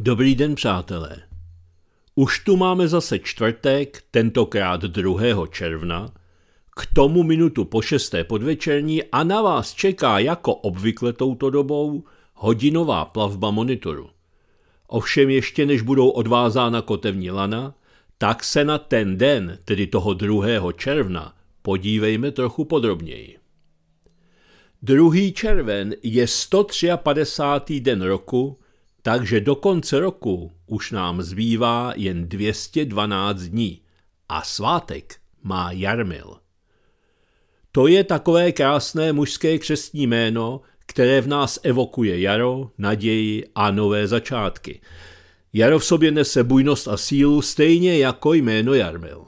Dobrý den, přátelé. Už tu máme zase čtvrtek, tentokrát 2. června, k tomu minutu po šesté podvečerní a na vás čeká jako obvykle touto dobou hodinová plavba monitoru. Ovšem ještě než budou odvázána kotevní lana, tak se na ten den, tedy toho 2. června, podívejme trochu podrobněji. 2. červen je 153. den roku, takže do konce roku už nám zbývá jen 212 dní a svátek má Jarmil. To je takové krásné mužské křestní jméno, které v nás evokuje jaro, naději a nové začátky. Jaro v sobě nese bujnost a sílu stejně jako jméno Jarmil.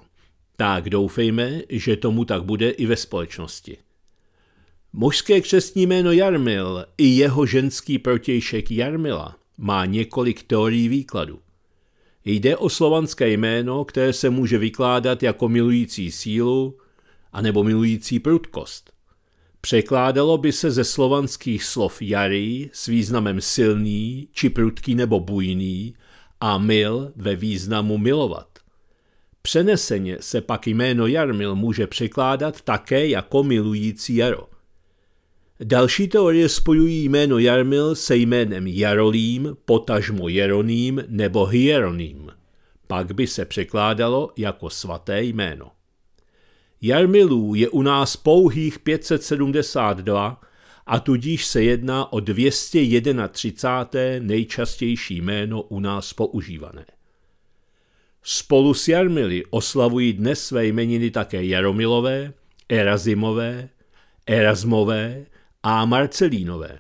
Tak doufejme, že tomu tak bude i ve společnosti. Mužské křestní jméno Jarmil i jeho ženský protějšek Jarmila má několik teorií výkladu. Jde o slovanské jméno, které se může vykládat jako milující sílu anebo milující prudkost. Překládalo by se ze slovanských slov jary s významem silný či prudký nebo bujný a mil ve významu milovat. Přeneseně se pak jméno Jarmil může překládat také jako milující jaro. Další teorie spojují jméno Jarmil se jménem Jarolím, potažmo Jeroným nebo Hieroným. Pak by se překládalo jako svaté jméno. Jarmilů je u nás pouhých 572 a tudíž se jedná o 231. nejčastější jméno u nás používané. Spolu s Jarmily oslavují dnes své jmeniny také Jaromilové, Erazimové, Erasmové, a Marcelínové.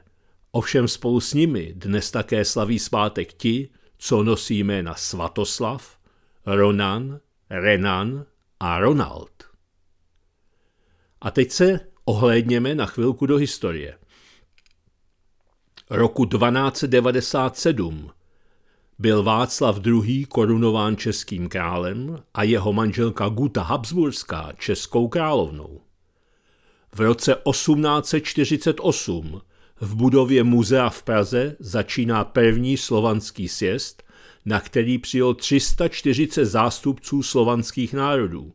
Ovšem spolu s nimi dnes také slaví svátek ti, co nosí jména Svatoslav, Ronan, Renan a Ronald. A teď se ohlédněme na chvilku do historie. Roku 1297 byl Václav II. korunován českým králem a jeho manželka Guta Habsburská českou královnou. V roce 1848 v budově muzea v Praze začíná první slovanský sjezd, na který přijel 340 zástupců slovanských národů.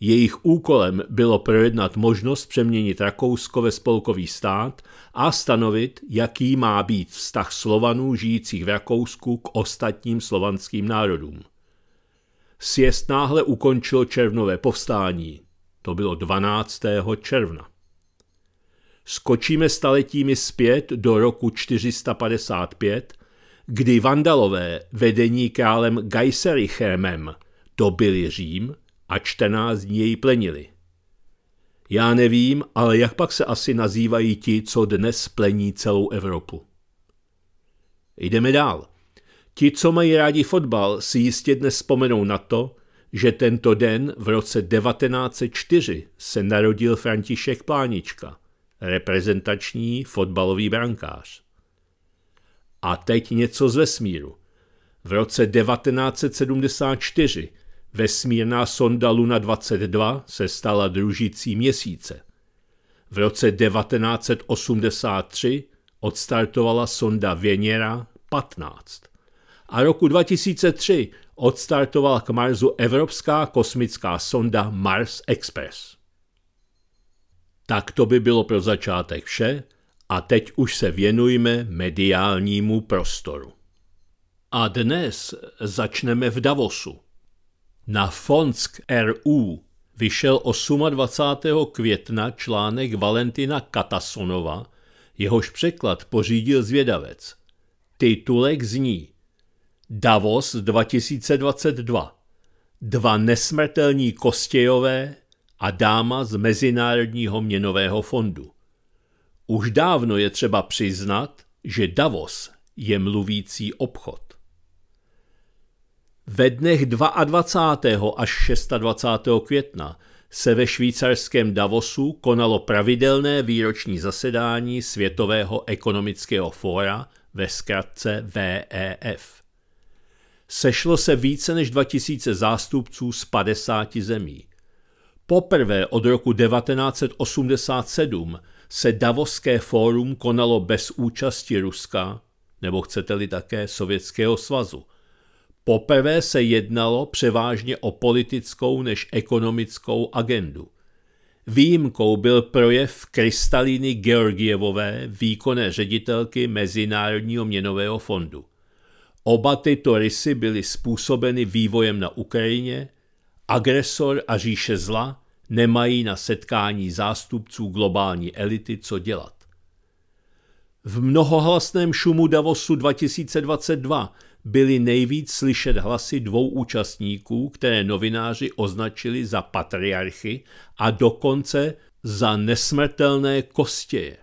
Jejich úkolem bylo projednat možnost přeměnit Rakousko ve spolkový stát a stanovit, jaký má být vztah Slovanů žijících v Rakousku k ostatním slovanským národům. Sjezd náhle ukončil červnové povstání. To bylo 12. června. Skočíme staletími zpět do roku 455, kdy vandalové vedení králem Geiserichémem dobili Řím a 14 dní jej plenili. Já nevím, ale jak pak se asi nazývají ti, co dnes plení celou Evropu. Jdeme dál. Ti, co mají rádi fotbal, si jistě dnes vzpomenou na to, že tento den v roce 1904 se narodil František Plánička, reprezentační fotbalový brankář. A teď něco z vesmíru. V roce 1974 vesmírná sonda Luna 22 se stala družicí měsíce. V roce 1983 odstartovala sonda Věněra 15 a roku 2003 odstartovala k Marsu evropská kosmická sonda Mars Express. Tak to by bylo pro začátek vše a teď už se věnujme mediálnímu prostoru. A dnes začneme v Davosu. Na Fonsk RU vyšel 28. května článek Valentina Katasonova, jehož překlad pořídil zvědavec. Titulek zní – Davos 2022. Dva nesmrtelní kostějové a dáma z Mezinárodního měnového fondu. Už dávno je třeba přiznat, že Davos je mluvící obchod. Ve dnech 22. až 26. května se ve švýcarském Davosu konalo pravidelné výroční zasedání Světového ekonomického fóra ve zkratce VEF sešlo se více než 2000 zástupců z 50 zemí. Poprvé od roku 1987 se Davoské fórum konalo bez účasti Ruska, nebo chcete-li také Sovětského svazu. Poprvé se jednalo převážně o politickou než ekonomickou agendu. Výjimkou byl projev Kristaliny Georgievové, výkonné ředitelky Mezinárodního měnového fondu. Oba tyto rysy byly způsobeny vývojem na Ukrajině, agresor a říše zla nemají na setkání zástupců globální elity co dělat. V mnohohlasném šumu Davosu 2022 byly nejvíc slyšet hlasy dvou účastníků, které novináři označili za patriarchy a dokonce za nesmrtelné kostěje.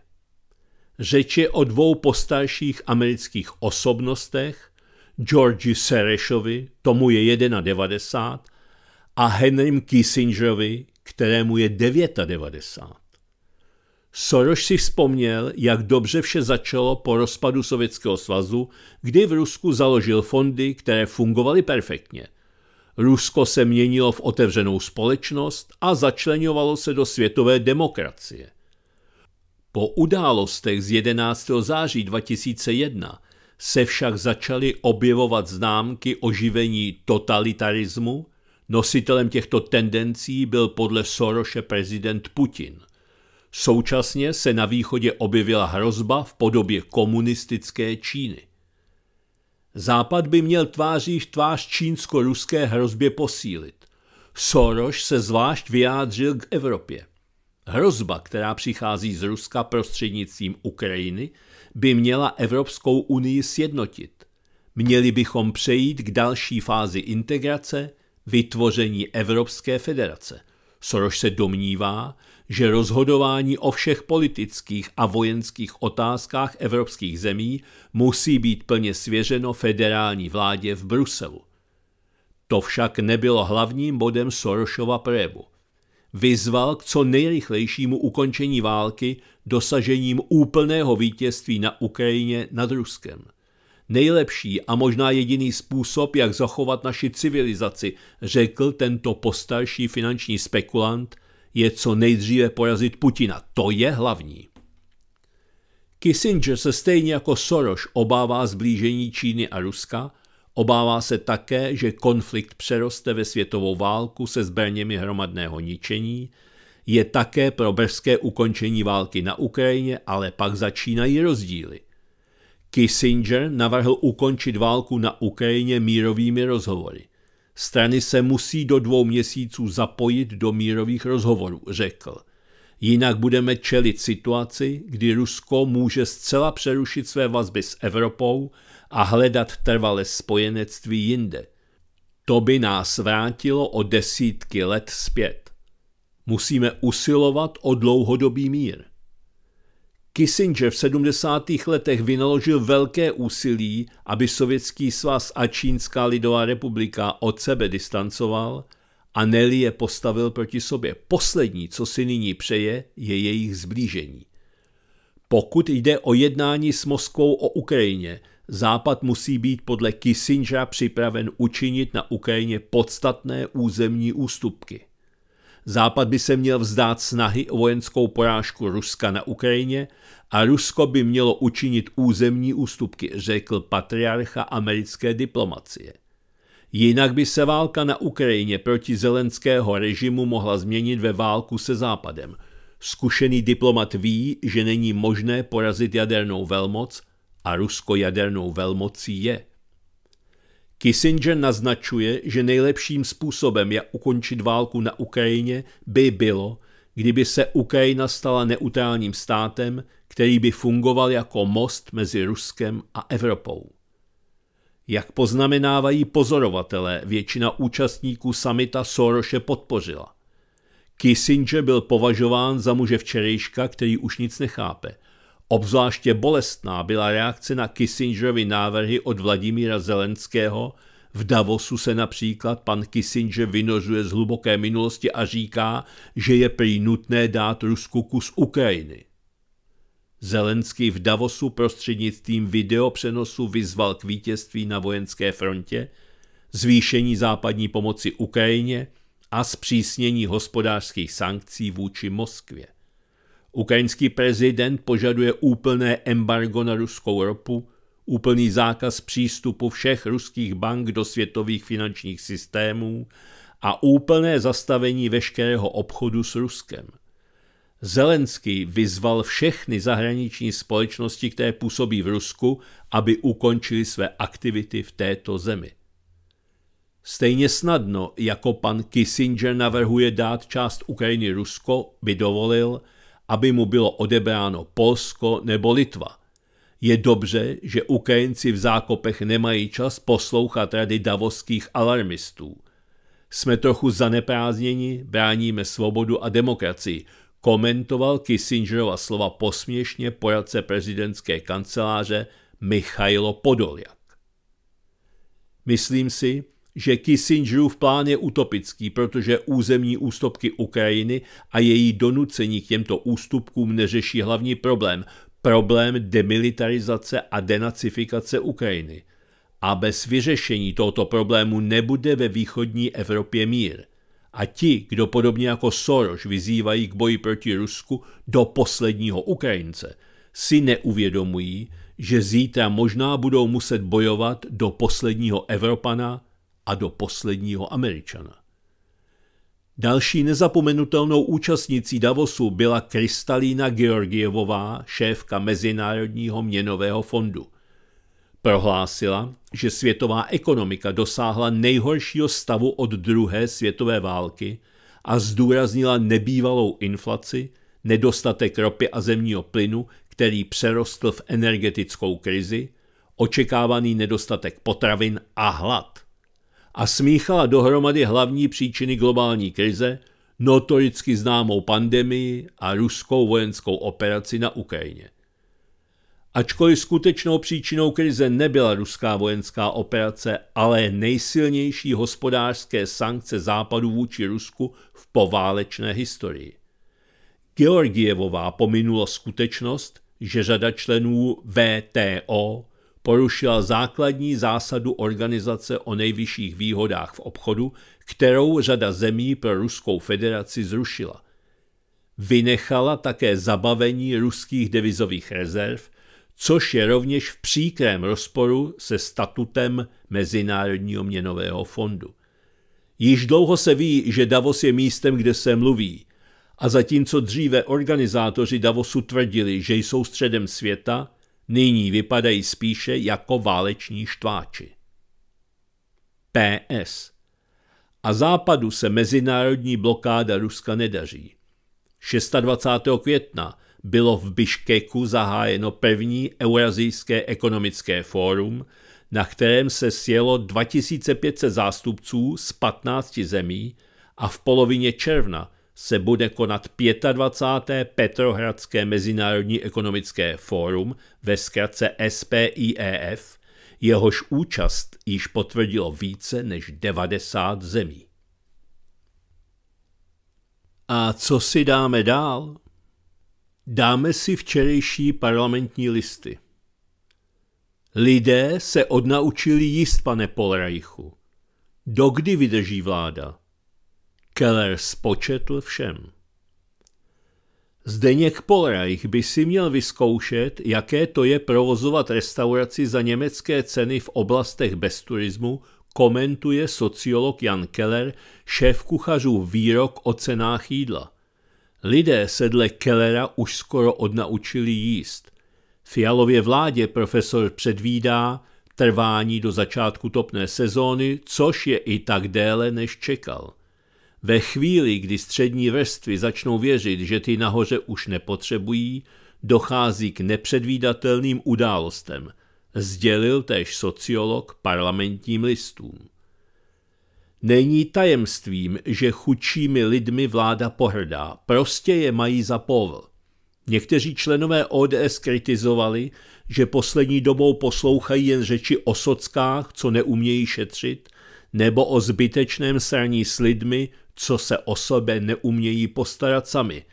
Řeči o dvou postarších amerických osobnostech, Georgi Serešovi, tomu je 91, a Henrym Kissingerovi, kterému je 99. Soroš si vzpomněl, jak dobře vše začalo po rozpadu Sovětského svazu, kdy v Rusku založil fondy, které fungovaly perfektně. Rusko se měnilo v otevřenou společnost a začlenovalo se do světové demokracie. Po událostech z 11. září 2001 se však začaly objevovat známky oživení totalitarismu, nositelem těchto tendencí byl podle Soroše prezident Putin. Současně se na východě objevila hrozba v podobě komunistické Číny. Západ by měl tváří v tvář čínsko-ruské hrozbě posílit. Soros se zvlášť vyjádřil k Evropě. Hrozba, která přichází z Ruska prostřednictvím Ukrajiny, by měla Evropskou unii sjednotit. Měli bychom přejít k další fázi integrace, vytvoření Evropské federace. Soros se domnívá, že rozhodování o všech politických a vojenských otázkách evropských zemí musí být plně svěřeno federální vládě v Bruselu. To však nebylo hlavním bodem Sorošova projevu – vyzval k co nejrychlejšímu ukončení války dosažením úplného vítězství na Ukrajině nad Ruskem. Nejlepší a možná jediný způsob, jak zachovat naši civilizaci, řekl tento postarší finanční spekulant, je co nejdříve porazit Putina. To je hlavní. Kissinger se stejně jako Soros obává zblížení Číny a Ruska – Obává se také, že konflikt přeroste ve světovou válku se zbraněmi hromadného ničení, je také pro brzké ukončení války na Ukrajině, ale pak začínají rozdíly. Kissinger navrhl ukončit válku na Ukrajině mírovými rozhovory. Strany se musí do dvou měsíců zapojit do mírových rozhovorů, řekl. Jinak budeme čelit situaci, kdy Rusko může zcela přerušit své vazby s Evropou a hledat trvalé spojenectví jinde. To by nás vrátilo o desítky let zpět. Musíme usilovat o dlouhodobý mír. Kissinger v 70. letech vynaložil velké úsilí, aby Sovětský svaz a Čínská lidová republika od sebe distancoval a Nelly je postavil proti sobě. Poslední, co si nyní přeje, je jejich zblížení. Pokud jde o jednání s Moskvou o Ukrajině, Západ musí být podle Kissingera připraven učinit na Ukrajině podstatné územní ústupky. Západ by se měl vzdát snahy o vojenskou porážku Ruska na Ukrajině a Rusko by mělo učinit územní ústupky, řekl patriarcha americké diplomacie. Jinak by se válka na Ukrajině proti zelenského režimu mohla změnit ve válku se Západem. Zkušený diplomat ví, že není možné porazit jadernou velmoc – a Rusko jadernou velmocí je. Kissinger naznačuje, že nejlepším způsobem, jak ukončit válku na Ukrajině, by bylo, kdyby se Ukrajina stala neutrálním státem, který by fungoval jako most mezi Ruskem a Evropou. Jak poznamenávají pozorovatelé, většina účastníků samita Soroše podpořila. Kissinger byl považován za muže včerejška, který už nic nechápe – Obzvláště bolestná byla reakce na Kissingerovy návrhy od Vladimíra Zelenského. V Davosu se například pan Kissinger vynořuje z hluboké minulosti a říká, že je prý nutné dát Rusku kus Ukrajiny. Zelenský v Davosu prostřednictvím videopřenosu vyzval k vítězství na vojenské frontě, zvýšení západní pomoci Ukrajině a zpřísnění hospodářských sankcí vůči Moskvě. Ukrajinský prezident požaduje úplné embargo na ruskou ropu, úplný zákaz přístupu všech ruských bank do světových finančních systémů a úplné zastavení veškerého obchodu s Ruskem. Zelenský vyzval všechny zahraniční společnosti, které působí v Rusku, aby ukončili své aktivity v této zemi. Stejně snadno, jako pan Kissinger navrhuje dát část Ukrajiny Rusko, by dovolil, aby mu bylo odebráno Polsko nebo Litva. Je dobře, že Ukrajinci v zákopech nemají čas poslouchat rady davoských alarmistů. Jsme trochu zaneprázdněni, bráníme svobodu a demokracii, komentoval Kissingerova slova posměšně poradce prezidentské kanceláře Michailo Podoljak. Myslím si, že Kissingerův plán je utopický, protože územní ústupky Ukrajiny a její donucení k těmto ústupkům neřeší hlavní problém, problém demilitarizace a denacifikace Ukrajiny. A bez vyřešení tohoto problému nebude ve východní Evropě mír. A ti, kdo podobně jako Soros vyzývají k boji proti Rusku do posledního Ukrajince, si neuvědomují, že zítra možná budou muset bojovat do posledního Evropana, a do posledního Američana. Další nezapomenutelnou účastnicí Davosu byla Kristalína Georgievová, šéfka Mezinárodního měnového fondu. Prohlásila, že světová ekonomika dosáhla nejhoršího stavu od druhé světové války a zdůraznila nebývalou inflaci, nedostatek ropy a zemního plynu, který přerostl v energetickou krizi, očekávaný nedostatek potravin a hlad a smíchala dohromady hlavní příčiny globální krize, notoricky známou pandemii a ruskou vojenskou operaci na Ukrajině. Ačkoliv skutečnou příčinou krize nebyla ruská vojenská operace, ale nejsilnější hospodářské sankce západu vůči Rusku v poválečné historii. Georgievová pominula skutečnost, že řada členů VTO porušila základní zásadu Organizace o nejvyšších výhodách v obchodu, kterou řada zemí pro Ruskou federaci zrušila. Vynechala také zabavení ruských devizových rezerv, což je rovněž v příkrém rozporu se statutem Mezinárodního měnového fondu. Již dlouho se ví, že Davos je místem, kde se mluví. A zatímco dříve organizátoři Davosu tvrdili, že jsou středem světa, nyní vypadají spíše jako váleční štváči. PS. A západu se mezinárodní blokáda Ruska nedaří. 26. května bylo v Biškeku zahájeno první Eurazijské ekonomické fórum, na kterém se sjelo 2500 zástupců z 15 zemí a v polovině června se bude konat 25. Petrohradské mezinárodní ekonomické fórum ve zkratce SPIEF, jehož účast již potvrdilo více než 90 zemí. A co si dáme dál? Dáme si včerejší parlamentní listy. Lidé se odnaučili jíst, pane Polrajchu. Dokdy vydrží vláda? Keller spočetl všem. Zdeněk Polreich by si měl vyzkoušet, jaké to je provozovat restauraci za německé ceny v oblastech bez turismu, komentuje sociolog Jan Keller, šéf kuchařů výrok o cenách jídla. Lidé se dle Kellera už skoro odnaučili jíst. Fialově vládě profesor předvídá trvání do začátku topné sezóny, což je i tak déle, než čekal. Ve chvíli, kdy střední vrstvy začnou věřit, že ty nahoře už nepotřebují, dochází k nepředvídatelným událostem, sdělil též sociolog parlamentním listům. Není tajemstvím, že chudšími lidmi vláda pohrdá, prostě je mají za povl. Někteří členové ODS kritizovali, že poslední dobou poslouchají jen řeči o sockách, co neumějí šetřit, nebo o zbytečném sraní s lidmi, co se o sebe neumějí postarat sami.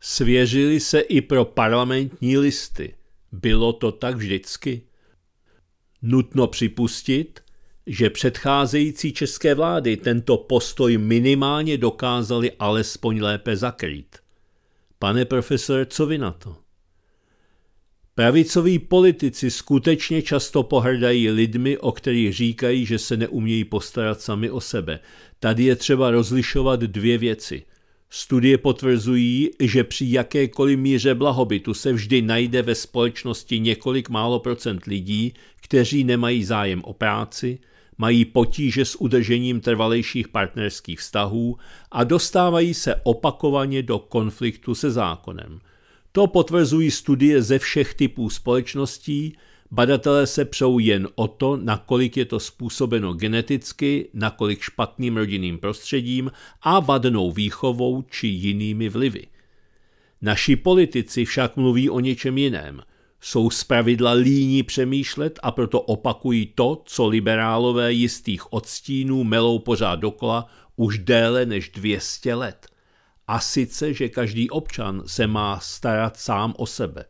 Svěřili se i pro parlamentní listy. Bylo to tak vždycky? Nutno připustit, že předcházející české vlády tento postoj minimálně dokázali alespoň lépe zakrýt. Pane profesore, co vy na to? Pravicoví politici skutečně často pohrdají lidmi, o kterých říkají, že se neumějí postarat sami o sebe. Tady je třeba rozlišovat dvě věci. Studie potvrzují, že při jakékoliv míře blahobytu se vždy najde ve společnosti několik málo procent lidí, kteří nemají zájem o práci, mají potíže s udržením trvalejších partnerských vztahů a dostávají se opakovaně do konfliktu se zákonem – to potvrzují studie ze všech typů společností, badatelé se přou jen o to, nakolik je to způsobeno geneticky, nakolik špatným rodinným prostředím a vadnou výchovou či jinými vlivy. Naši politici však mluví o něčem jiném. Jsou zpravidla líní přemýšlet a proto opakují to, co liberálové jistých odstínů melou pořád dokola už déle než 200 let a sice, že každý občan se má starat sám o sebe.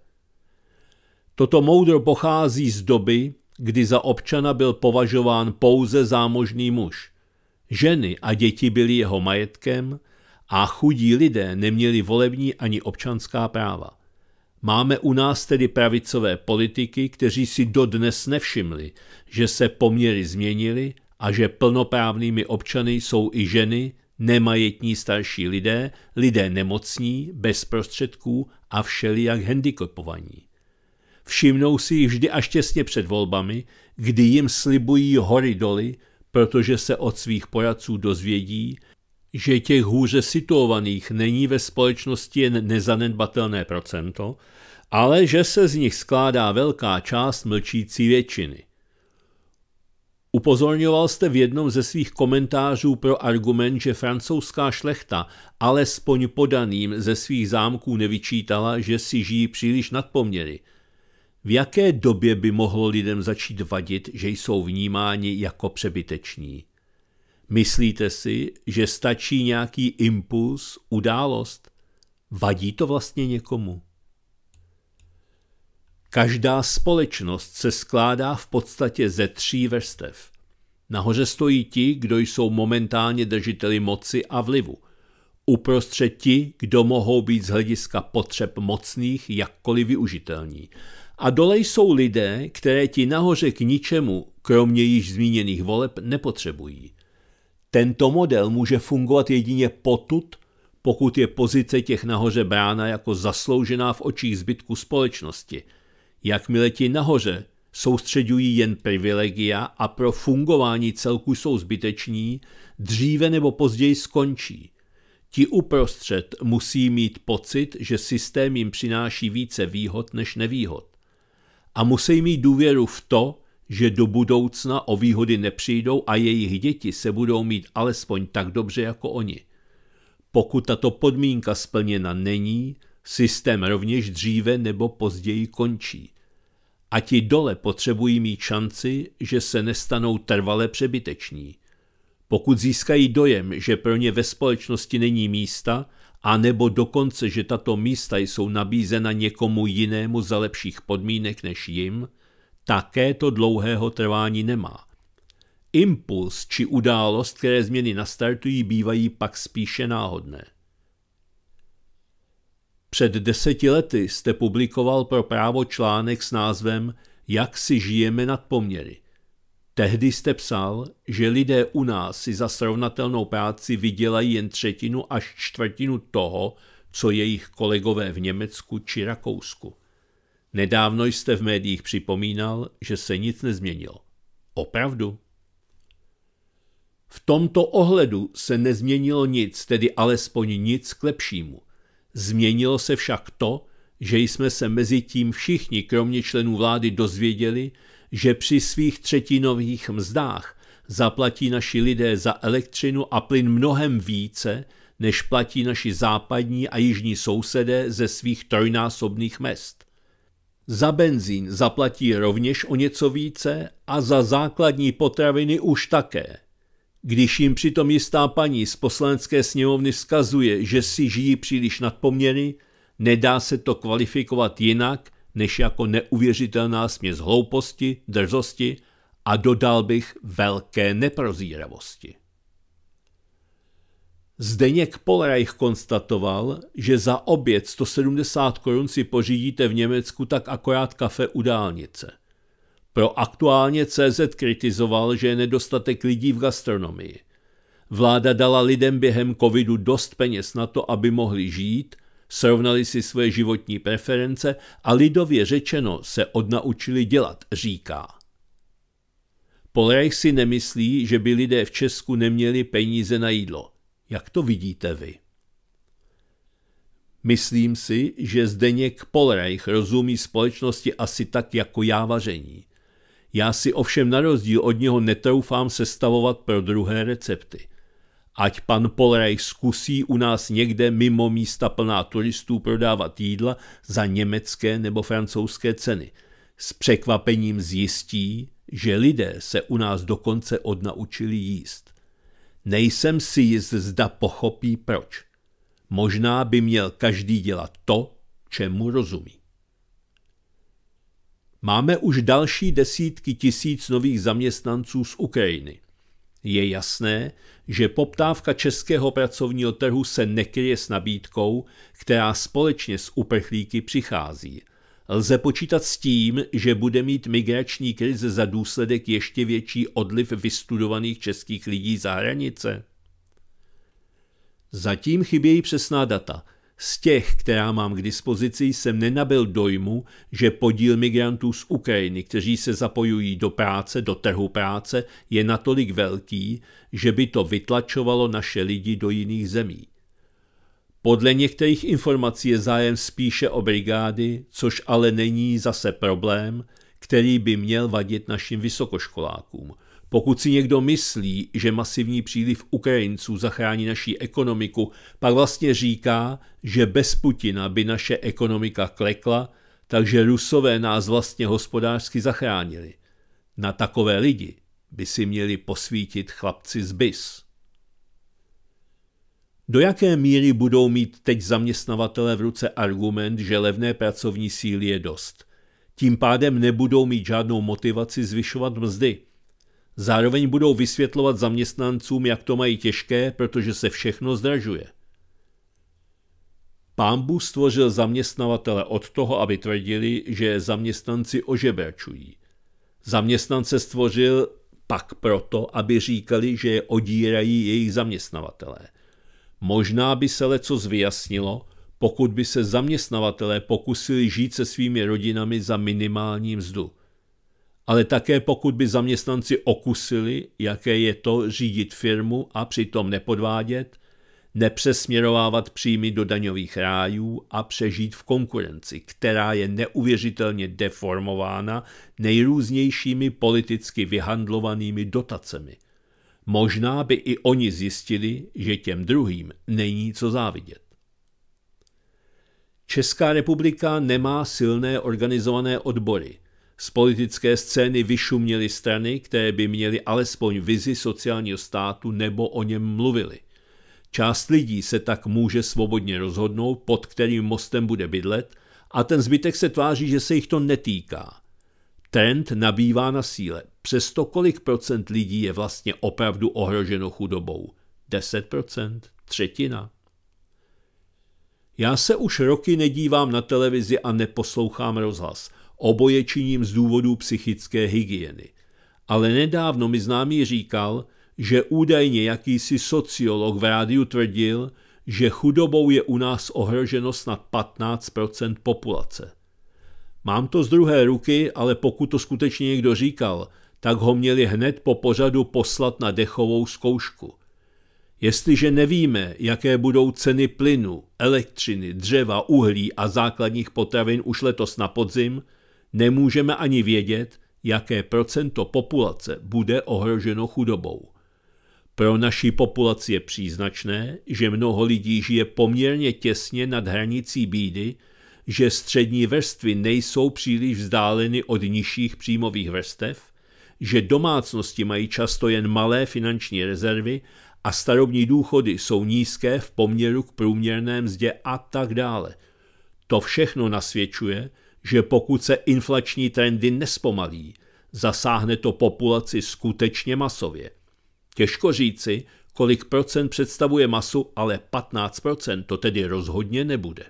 Toto moudro pochází z doby, kdy za občana byl považován pouze zámožný muž. Ženy a děti byly jeho majetkem a chudí lidé neměli volební ani občanská práva. Máme u nás tedy pravicové politiky, kteří si dodnes nevšimli, že se poměry změnily a že plnoprávnými občany jsou i ženy, nemajetní starší lidé, lidé nemocní, bez prostředků a všelijak handikopovaní. Všimnou si ji vždy až těsně před volbami, kdy jim slibují hory doly, protože se od svých poradců dozvědí, že těch hůře situovaných není ve společnosti jen nezanedbatelné procento, ale že se z nich skládá velká část mlčící většiny – Upozorňoval jste v jednom ze svých komentářů pro argument, že francouzská šlechta alespoň podaným ze svých zámků nevyčítala, že si žijí příliš nadpoměry. V jaké době by mohlo lidem začít vadit, že jsou vnímáni jako přebyteční? Myslíte si, že stačí nějaký impuls, událost? Vadí to vlastně někomu? Každá společnost se skládá v podstatě ze tří vrstev. Nahoře stojí ti, kdo jsou momentálně držiteli moci a vlivu. Uprostřed ti, kdo mohou být z hlediska potřeb mocných jakkoliv využitelní. A dole jsou lidé, které ti nahoře k ničemu, kromě již zmíněných voleb, nepotřebují. Tento model může fungovat jedině potud, pokud je pozice těch nahoře brána jako zasloužená v očích zbytku společnosti – Jakmile ti nahoře soustředují jen privilegia a pro fungování celku jsou zbyteční, dříve nebo později skončí. Ti uprostřed musí mít pocit, že systém jim přináší více výhod než nevýhod. A musí mít důvěru v to, že do budoucna o výhody nepřijdou a jejich děti se budou mít alespoň tak dobře jako oni. Pokud tato podmínka splněna není, Systém rovněž dříve nebo později končí. A ti dole potřebují mít šanci, že se nestanou trvale přebyteční. Pokud získají dojem, že pro ně ve společnosti není místa, a nebo dokonce, že tato místa jsou nabízena někomu jinému za lepších podmínek než jim, také to dlouhého trvání nemá. Impuls či událost, které změny nastartují, bývají pak spíše náhodné. Před deseti lety jste publikoval pro právo článek s názvem Jak si žijeme nad poměry. Tehdy jste psal, že lidé u nás si za srovnatelnou práci vydělají jen třetinu až čtvrtinu toho, co jejich kolegové v Německu či Rakousku. Nedávno jste v médiích připomínal, že se nic nezměnilo. Opravdu? V tomto ohledu se nezměnilo nic, tedy alespoň nic k lepšímu – Změnilo se však to, že jsme se mezi tím všichni, kromě členů vlády, dozvěděli, že při svých třetinových mzdách zaplatí naši lidé za elektřinu a plyn mnohem více, než platí naši západní a jižní sousedé ze svých trojnásobných mest. Za benzín zaplatí rovněž o něco více a za základní potraviny už také. Když jim přitom jistá paní z poslanecké sněmovny vzkazuje, že si žijí příliš nadpoměry, nedá se to kvalifikovat jinak, než jako neuvěřitelná směs hlouposti, drzosti a dodal bych velké neprozíravosti. Zdeněk Polreich konstatoval, že za oběd 170 korun si pořídíte v Německu tak akorát kafe u dálnice – pro aktuálně CZ kritizoval, že je nedostatek lidí v gastronomii. Vláda dala lidem během covidu dost peněz na to, aby mohli žít, srovnali si své životní preference a lidově řečeno se odnaučili dělat, říká. Polreich si nemyslí, že by lidé v Česku neměli peníze na jídlo. Jak to vidíte vy? Myslím si, že Zdeněk Polrejch rozumí společnosti asi tak jako já vaření. Já si ovšem na rozdíl od něho netroufám sestavovat pro druhé recepty. Ať pan Polrej zkusí u nás někde mimo místa plná turistů prodávat jídla za německé nebo francouzské ceny. S překvapením zjistí, že lidé se u nás dokonce odnaučili jíst. Nejsem si jist, zda pochopí proč. Možná by měl každý dělat to, čemu rozumí. Máme už další desítky tisíc nových zaměstnanců z Ukrajiny. Je jasné, že poptávka českého pracovního trhu se nekryje s nabídkou, která společně s uprchlíky přichází. Lze počítat s tím, že bude mít migrační krize za důsledek ještě větší odliv vystudovaných českých lidí za hranice? Zatím chybějí přesná data – z těch, která mám k dispozici, jsem nenabil dojmu, že podíl migrantů z Ukrajiny, kteří se zapojují do práce, do trhu práce, je natolik velký, že by to vytlačovalo naše lidi do jiných zemí. Podle některých informací je zájem spíše o brigády, což ale není zase problém, který by měl vadit našim vysokoškolákům – pokud si někdo myslí, že masivní příliv Ukrajinců zachrání naší ekonomiku, pak vlastně říká, že bez Putina by naše ekonomika klekla, takže Rusové nás vlastně hospodářsky zachránili. Na takové lidi by si měli posvítit chlapci z BIS. Do jaké míry budou mít teď zaměstnavatele v ruce argument, že levné pracovní síly je dost? Tím pádem nebudou mít žádnou motivaci zvyšovat mzdy – Zároveň budou vysvětlovat zaměstnancům, jak to mají těžké, protože se všechno zdražuje. Pán Bůh stvořil zaměstnavatele od toho, aby tvrdili, že zaměstnanci ožebračují. Zaměstnance stvořil pak proto, aby říkali, že je odírají jejich zaměstnavatelé. Možná by se leco zvyjasnilo, pokud by se zaměstnavatelé pokusili žít se svými rodinami za minimální mzdu – ale také pokud by zaměstnanci okusili, jaké je to řídit firmu a přitom nepodvádět, nepřesměrovávat příjmy do daňových rájů a přežít v konkurenci, která je neuvěřitelně deformována nejrůznějšími politicky vyhandlovanými dotacemi. Možná by i oni zjistili, že těm druhým není co závidět. Česká republika nemá silné organizované odbory, z politické scény vyšuměly strany, které by měly alespoň vizi sociálního státu nebo o něm mluvili. Část lidí se tak může svobodně rozhodnout, pod kterým mostem bude bydlet, a ten zbytek se tváří, že se jich to netýká. Trend nabývá na síle. Přesto kolik procent lidí je vlastně opravdu ohroženo chudobou? 10 procent? Třetina? Já se už roky nedívám na televizi a neposlouchám rozhlas – Oboje činím z důvodu psychické hygieny. Ale nedávno mi známý říkal, že údajně jakýsi sociolog v rádiu tvrdil, že chudobou je u nás ohroženo snad 15 populace. Mám to z druhé ruky, ale pokud to skutečně někdo říkal, tak ho měli hned po pořadu poslat na dechovou zkoušku. Jestliže nevíme, jaké budou ceny plynu, elektřiny, dřeva, uhlí a základních potravin už letos na podzim, nemůžeme ani vědět, jaké procento populace bude ohroženo chudobou. Pro naši populaci je příznačné, že mnoho lidí žije poměrně těsně nad hranicí bídy, že střední vrstvy nejsou příliš vzdáleny od nižších příjmových vrstev, že domácnosti mají často jen malé finanční rezervy a starobní důchody jsou nízké v poměru k průměrné mzdě a tak dále. To všechno nasvědčuje, že pokud se inflační trendy nespomalí, zasáhne to populaci skutečně masově. Těžko říci, kolik procent představuje masu, ale 15% to tedy rozhodně nebude.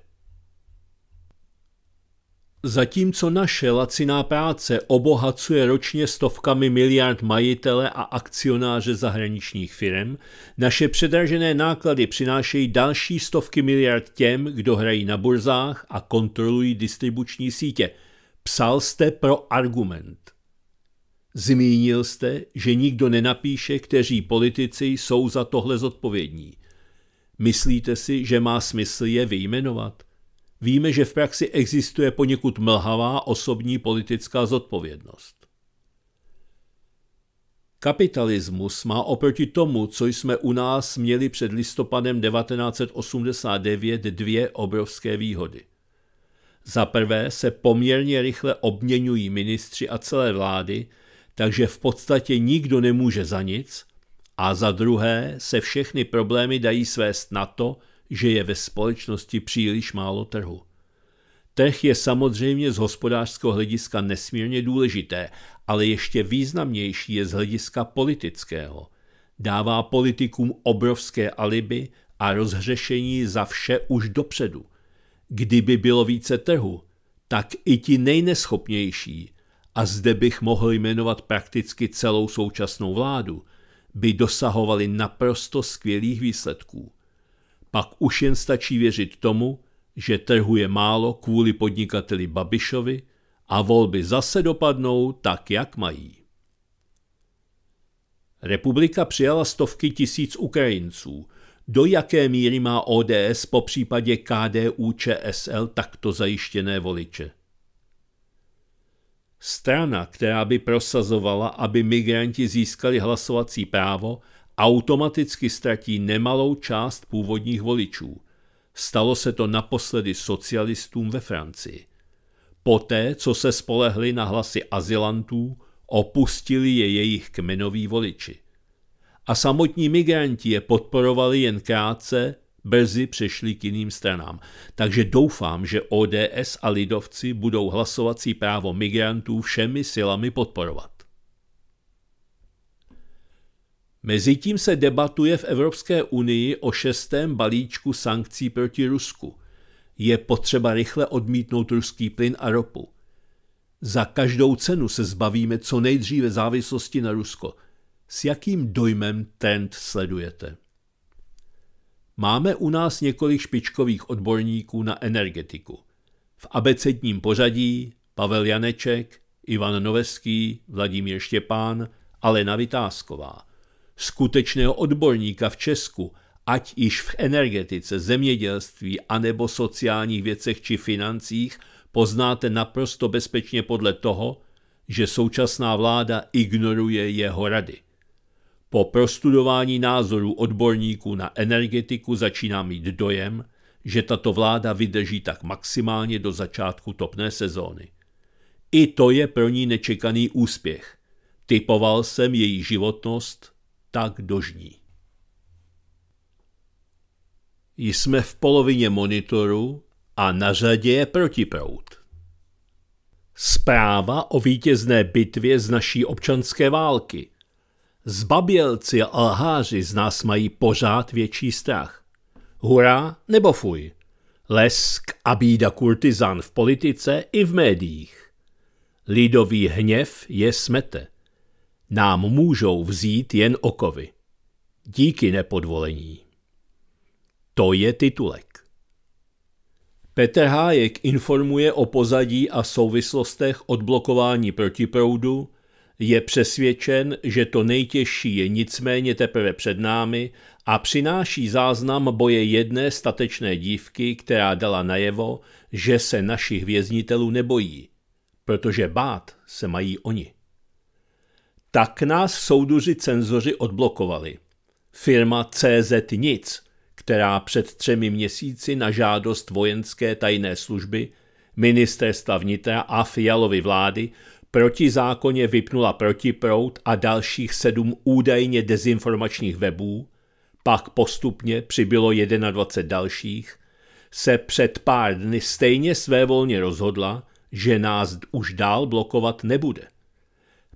Zatímco naše laciná práce obohacuje ročně stovkami miliard majitele a akcionáře zahraničních firm, naše předražené náklady přinášejí další stovky miliard těm, kdo hrají na burzách a kontrolují distribuční sítě. Psal jste pro argument. Zmínil jste, že nikdo nenapíše, kteří politici jsou za tohle zodpovědní. Myslíte si, že má smysl je vyjmenovat? víme, že v praxi existuje poněkud mlhavá osobní politická zodpovědnost. Kapitalismus má oproti tomu, co jsme u nás měli před listopadem 1989, dvě obrovské výhody. Za prvé se poměrně rychle obměňují ministři a celé vlády, takže v podstatě nikdo nemůže za nic, a za druhé se všechny problémy dají svést na to, že je ve společnosti příliš málo trhu. Trh je samozřejmě z hospodářského hlediska nesmírně důležité, ale ještě významnější je z hlediska politického. Dává politikům obrovské aliby a rozhřešení za vše už dopředu. Kdyby bylo více trhu, tak i ti nejneschopnější, a zde bych mohl jmenovat prakticky celou současnou vládu, by dosahovali naprosto skvělých výsledků pak už jen stačí věřit tomu, že trhu je málo kvůli podnikateli Babišovi a volby zase dopadnou tak, jak mají. Republika přijala stovky tisíc Ukrajinců. Do jaké míry má ODS po případě KDU ČSL takto zajištěné voliče? Strana, která by prosazovala, aby migranti získali hlasovací právo automaticky ztratí nemalou část původních voličů. Stalo se to naposledy socialistům ve Francii. Poté, co se spolehli na hlasy azylantů, opustili je jejich kmenoví voliči. A samotní migranti je podporovali jen krátce, brzy přešli k jiným stranám. Takže doufám, že ODS a lidovci budou hlasovací právo migrantů všemi silami podporovat. Mezitím se debatuje v Evropské unii o šestém balíčku sankcí proti Rusku. Je potřeba rychle odmítnout ruský plyn a ropu. Za každou cenu se zbavíme co nejdříve závislosti na Rusko. S jakým dojmem trend sledujete? Máme u nás několik špičkových odborníků na energetiku. V abecedním pořadí Pavel Janeček, Ivan Noveský, Vladimír Štěpán, Alena Vytázková – skutečného odborníka v Česku, ať již v energetice, zemědělství anebo sociálních věcech či financích, poznáte naprosto bezpečně podle toho, že současná vláda ignoruje jeho rady. Po prostudování názorů odborníků na energetiku začíná mít dojem, že tato vláda vydrží tak maximálně do začátku topné sezóny. I to je pro ní nečekaný úspěch. Typoval jsem její životnost tak dožní. Jsme v polovině monitoru a na řadě je protiprout. Zpráva o vítězné bitvě z naší občanské války. Zbabělci a lháři z nás mají pořád větší strach. Hurá nebo fuj. Lesk a bída kurtizán v politice i v médiích. Lidový hněv je smete nám můžou vzít jen okovy. Díky nepodvolení. To je titulek. Petr Hájek informuje o pozadí a souvislostech odblokování protiproudu, je přesvědčen, že to nejtěžší je nicméně teprve před námi a přináší záznam boje jedné statečné dívky, která dala najevo, že se našich věznitelů nebojí, protože bát se mají oni tak nás souduři cenzoři odblokovali. Firma CZ Nic, která před třemi měsíci na žádost vojenské tajné služby, ministerstva vnitra a fialovy vlády protizákonně vypnula protiprout a dalších sedm údajně dezinformačních webů, pak postupně přibylo 21 dalších, se před pár dny stejně svévolně rozhodla, že nás už dál blokovat nebude.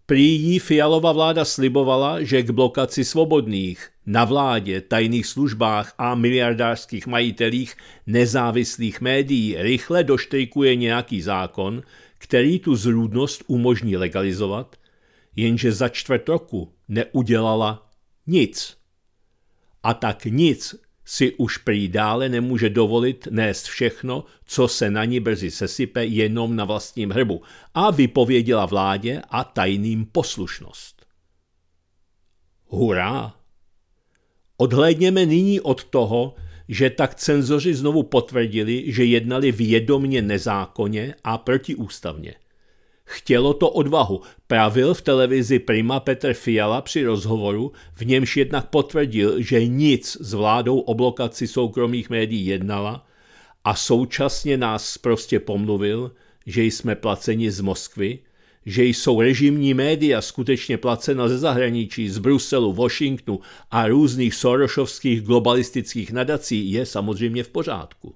Prý jí Fialova vláda slibovala, že k blokaci svobodných na vládě, tajných službách a miliardářských majitelích nezávislých médií rychle doštejkuje nějaký zákon, který tu zrůdnost umožní legalizovat, jenže za čtvrt roku neudělala nic. A tak nic si už prý dále nemůže dovolit nést všechno, co se na ní brzy sesype jenom na vlastním hrbu a vypověděla vládě a tajným poslušnost. Hurá! Odhlédněme nyní od toho, že tak cenzoři znovu potvrdili, že jednali vědomně nezákonně a protiústavně – Chtělo to odvahu, pravil v televizi Prima Petr Fiala při rozhovoru, v němž jednak potvrdil, že nic s vládou o blokaci soukromých médií jednala a současně nás prostě pomluvil, že jsme placeni z Moskvy, že jsou režimní média skutečně placena ze zahraničí, z Bruselu, Washingtonu a různých sorošovských globalistických nadací, je samozřejmě v pořádku.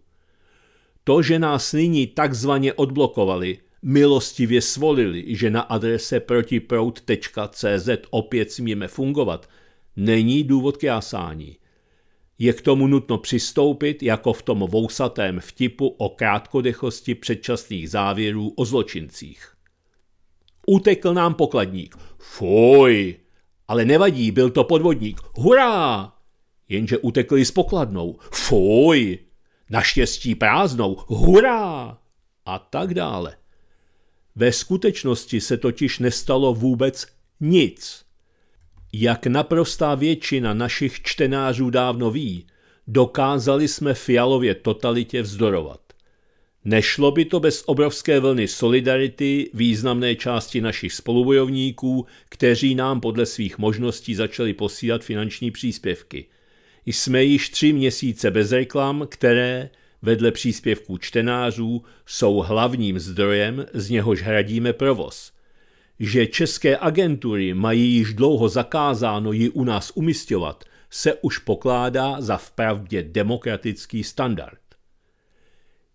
To, že nás nyní takzvaně odblokovali – milostivě svolili, že na adrese protiprout.cz opět smíme fungovat, není důvod k jásání. Je k tomu nutno přistoupit jako v tom vousatém vtipu o krátkodechosti předčasných závěrů o zločincích. Utekl nám pokladník. Fuj! Ale nevadí, byl to podvodník. Hurá! Jenže utekli s pokladnou. Fuj! Naštěstí prázdnou. Hurá! A tak dále. Ve skutečnosti se totiž nestalo vůbec nic. Jak naprostá většina našich čtenářů dávno ví, dokázali jsme Fialově totalitě vzdorovat. Nešlo by to bez obrovské vlny solidarity významné části našich spolubojovníků, kteří nám podle svých možností začali posílat finanční příspěvky. Jsme již tři měsíce bez reklam, které, vedle příspěvků čtenářů jsou hlavním zdrojem, z něhož hradíme provoz. Že české agentury mají již dlouho zakázáno ji u nás umistovat, se už pokládá za vpravdě demokratický standard.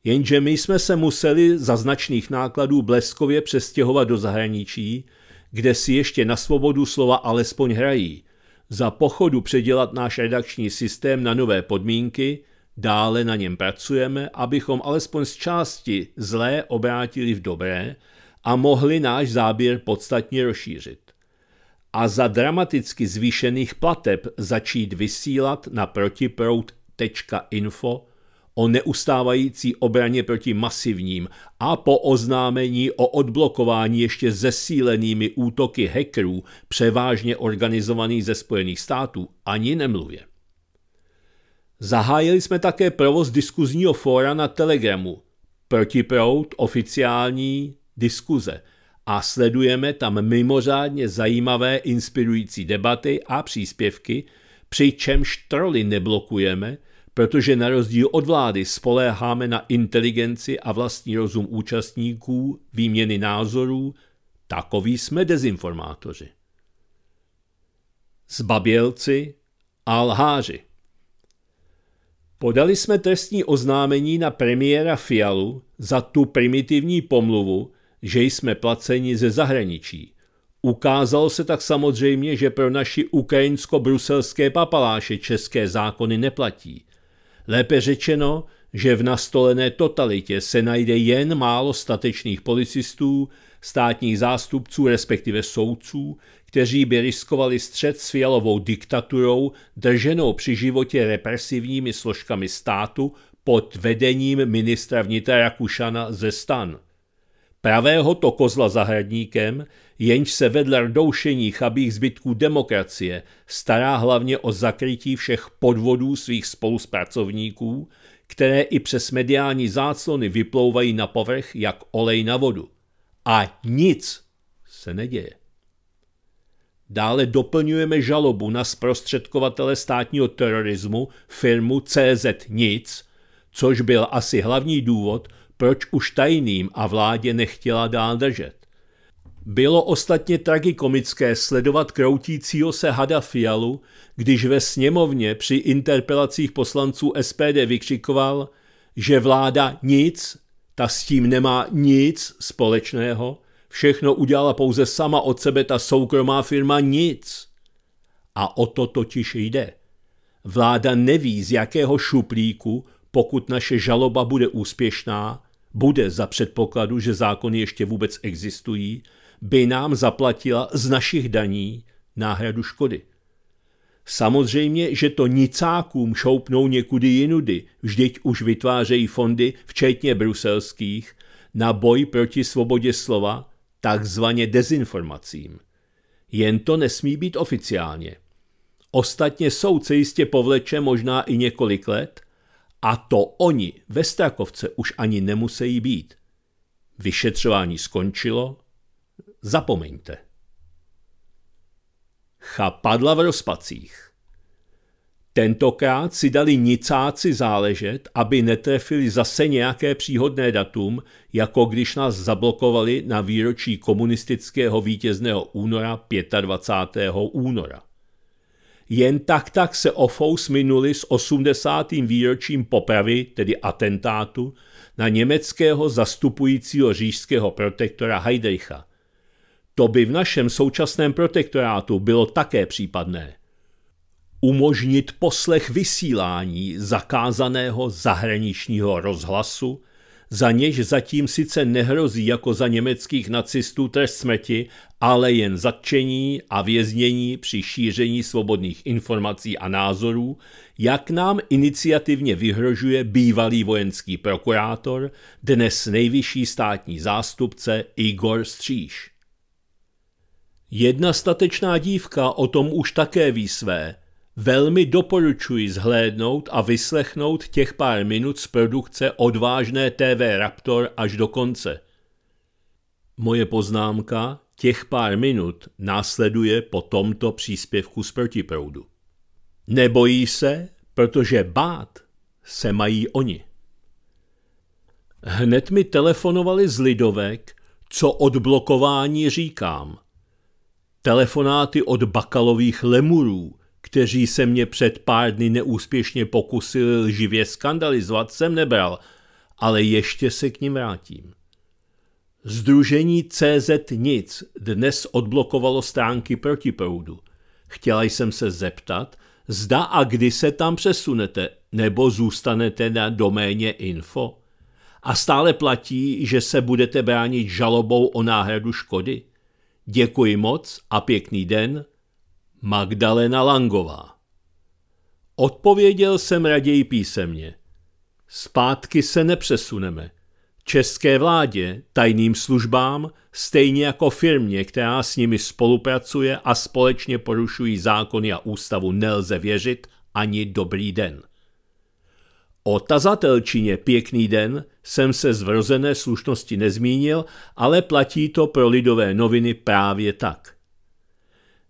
Jenže my jsme se museli za značných nákladů bleskově přestěhovat do zahraničí, kde si ještě na svobodu slova alespoň hrají, za pochodu předělat náš redakční systém na nové podmínky – Dále na něm pracujeme, abychom alespoň z části zlé obrátili v dobré a mohli náš záběr podstatně rozšířit. A za dramaticky zvýšených plateb začít vysílat na protiprout.info o neustávající obraně proti masivním a po oznámení o odblokování ještě zesílenými útoky hackerů, převážně organizovaných ze Spojených států, ani nemluvě. Zahájili jsme také provoz diskuzního fóra na Telegramu Protiprout oficiální diskuze a sledujeme tam mimořádně zajímavé inspirující debaty a příspěvky, přičemž troly neblokujeme, protože na rozdíl od vlády spoléháme na inteligenci a vlastní rozum účastníků, výměny názorů, takový jsme dezinformátoři. Zbabělci a lháři. Podali jsme trestní oznámení na premiéra Fialu za tu primitivní pomluvu, že jsme placeni ze zahraničí. Ukázalo se tak samozřejmě, že pro naši ukrajinsko-bruselské papaláše české zákony neplatí. Lépe řečeno, že v nastolené totalitě se najde jen málo statečných policistů, státních zástupců, respektive soudců, kteří by riskovali střed s fialovou diktaturou, drženou při životě represivními složkami státu pod vedením ministra vnitra Rakušana ze stan. Pravého to kozla zahradníkem, jenž se vedle rdoušení chabých zbytků demokracie stará hlavně o zakrytí všech podvodů svých spoluspracovníků, které i přes mediální záclony vyplouvají na povrch jak olej na vodu. A nic se neděje. Dále doplňujeme žalobu na zprostředkovatele státního terorismu firmu CZ Nic, což byl asi hlavní důvod, proč už tajným a vládě nechtěla dál držet. Bylo ostatně tragikomické sledovat kroutícího se hada Fialu, když ve sněmovně při interpelacích poslanců SPD vykřikoval, že vláda nic, ta s tím nemá nic společného Všechno udělala pouze sama od sebe ta soukromá firma nic. A o to totiž jde. Vláda neví, z jakého šuplíku, pokud naše žaloba bude úspěšná, bude za předpokladu, že zákony ještě vůbec existují, by nám zaplatila z našich daní náhradu škody. Samozřejmě, že to nicákům šoupnou někudy jinudy, vždyť už vytvářejí fondy, včetně bruselských, na boj proti svobodě slova, takzvaně dezinformacím. Jen to nesmí být oficiálně. Ostatně soudce jistě povleče možná i několik let a to oni ve Strakovce už ani nemusí být. Vyšetřování skončilo, zapomeňte. Chapadla v rozpacích Tentokrát si dali nicáci záležet, aby netrefili zase nějaké příhodné datum, jako když nás zablokovali na výročí komunistického vítězného února 25. února. Jen tak tak se ofous minuli s 80. výročím popravy, tedy atentátu, na německého zastupujícího říšského protektora Heidricha. To by v našem současném protektorátu bylo také případné – umožnit poslech vysílání zakázaného zahraničního rozhlasu, za něž zatím sice nehrozí jako za německých nacistů trest smrti, ale jen zatčení a věznění při šíření svobodných informací a názorů, jak nám iniciativně vyhrožuje bývalý vojenský prokurátor, dnes nejvyšší státní zástupce Igor Stříž. Jedna statečná dívka o tom už také ví své – Velmi doporučuji zhlédnout a vyslechnout těch pár minut z produkce Odvážné TV Raptor až do konce. Moje poznámka těch pár minut následuje po tomto příspěvku z protiproudu. Nebojí se, protože bát se mají oni. Hned mi telefonovali z Lidovek, co odblokování říkám. Telefonáty od bakalových lemurů – kteří se mě před pár dny neúspěšně pokusili živě skandalizovat, jsem nebral, ale ještě se k ním vrátím. Združení CZ Nic dnes odblokovalo stránky proti proudu. Chtěla jsem se zeptat, zda a kdy se tam přesunete, nebo zůstanete na doméně info? A stále platí, že se budete bránit žalobou o náhradu škody? Děkuji moc a pěkný den, Magdalena Langová. Odpověděl jsem raději písemně. Zpátky se nepřesuneme. České vládě, tajným službám, stejně jako firmě, která s nimi spolupracuje a společně porušují zákony a ústavu, nelze věřit ani dobrý den. O tazatelčině pěkný den jsem se z vrozené slušnosti nezmínil, ale platí to pro lidové noviny právě tak.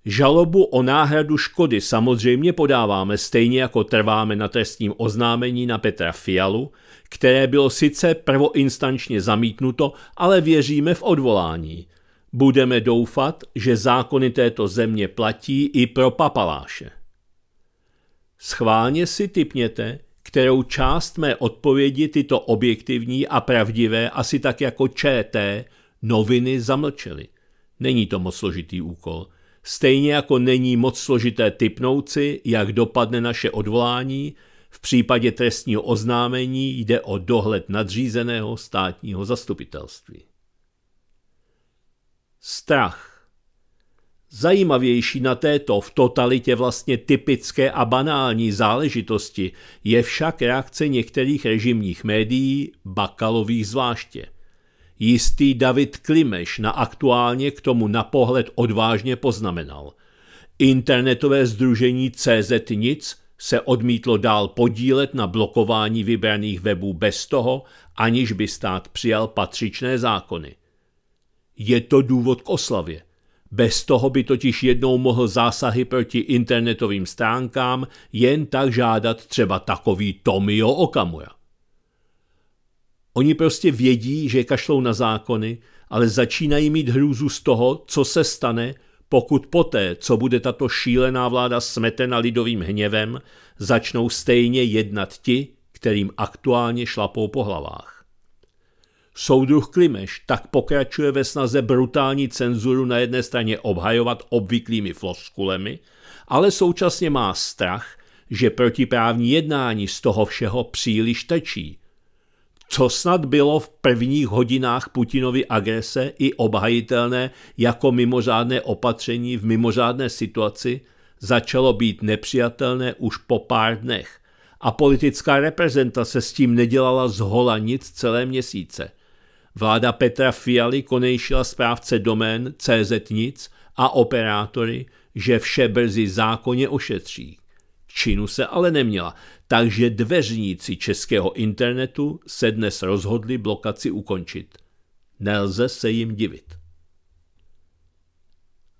Žalobu o náhradu škody samozřejmě podáváme stejně jako trváme na trestním oznámení na Petra Fialu, které bylo sice prvoinstančně zamítnuto, ale věříme v odvolání. Budeme doufat, že zákony této země platí i pro papaláše. Schválně si typněte, kterou část mé odpovědi tyto objektivní a pravdivé asi tak jako ČT noviny zamlčely. Není to moc složitý úkol – stejně jako není moc složité typnout si, jak dopadne naše odvolání, v případě trestního oznámení jde o dohled nadřízeného státního zastupitelství. Strach. Zajímavější na této v totalitě vlastně typické a banální záležitosti je však reakce některých režimních médií, bakalových zvláště. Jistý David Klimeš na aktuálně k tomu na pohled odvážně poznamenal. Internetové združení CZ Nic se odmítlo dál podílet na blokování vybraných webů bez toho, aniž by stát přijal patřičné zákony. Je to důvod k oslavě. Bez toho by totiž jednou mohl zásahy proti internetovým stránkám jen tak žádat třeba takový Tomio Okamura. Oni prostě vědí, že kašlou na zákony, ale začínají mít hrůzu z toho, co se stane, pokud poté, co bude tato šílená vláda smetena lidovým hněvem, začnou stejně jednat ti, kterým aktuálně šlapou po hlavách. Soudruh Klimeš tak pokračuje ve snaze brutální cenzuru na jedné straně obhajovat obvyklými floskulemi, ale současně má strach, že protiprávní jednání z toho všeho příliš tečí – co snad bylo v prvních hodinách Putinovy agrese i obhajitelné jako mimořádné opatření v mimořádné situaci, začalo být nepřijatelné už po pár dnech a politická reprezentace s tím nedělala zhola nic celé měsíce. Vláda Petra Fialy konejšila správce domén CZ nic a operátory, že vše brzy zákonně ošetří. Činu se ale neměla takže dveřníci českého internetu se dnes rozhodli blokaci ukončit. Nelze se jim divit.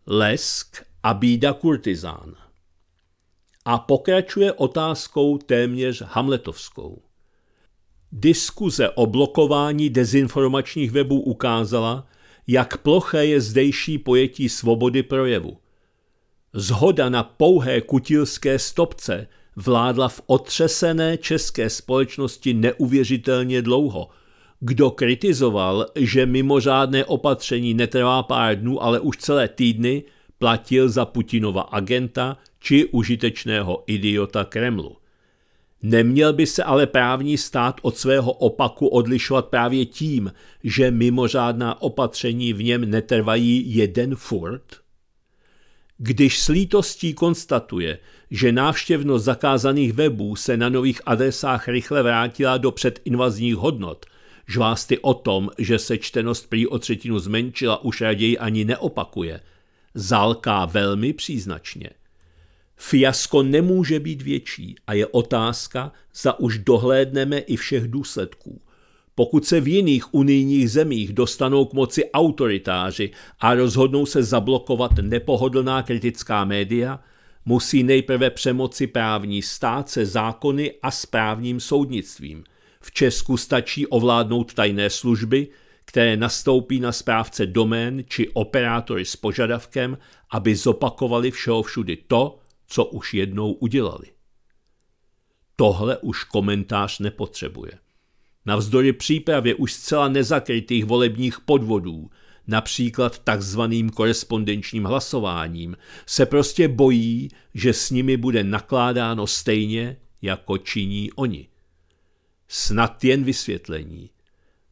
Lesk a bída kurtizán. A pokračuje otázkou téměř hamletovskou. Diskuze o blokování dezinformačních webů ukázala, jak ploché je zdejší pojetí svobody projevu. Zhoda na pouhé kutilské stopce – vládla v otřesené české společnosti neuvěřitelně dlouho. Kdo kritizoval, že mimořádné opatření netrvá pár dnů, ale už celé týdny, platil za Putinova agenta či užitečného idiota Kremlu. Neměl by se ale právní stát od svého opaku odlišovat právě tím, že mimořádná opatření v něm netrvají jeden furt? Když s lítostí konstatuje, že návštěvnost zakázaných webů se na nových adresách rychle vrátila do předinvazních hodnot, žvásty o tom, že se čtenost prý o třetinu zmenšila, už raději ani neopakuje, zálká velmi příznačně. Fiasko nemůže být větší a je otázka, za už dohlédneme i všech důsledků. Pokud se v jiných unijních zemích dostanou k moci autoritáři a rozhodnou se zablokovat nepohodlná kritická média, musí nejprve přemoci právní stát se zákony a správním soudnictvím. V Česku stačí ovládnout tajné služby, které nastoupí na správce domén či operátory s požadavkem, aby zopakovali všeho všudy to, co už jednou udělali. Tohle už komentář nepotřebuje. Navzdory přípravě už zcela nezakrytých volebních podvodů, například takzvaným korespondenčním hlasováním, se prostě bojí, že s nimi bude nakládáno stejně, jako činí oni. Snad jen vysvětlení.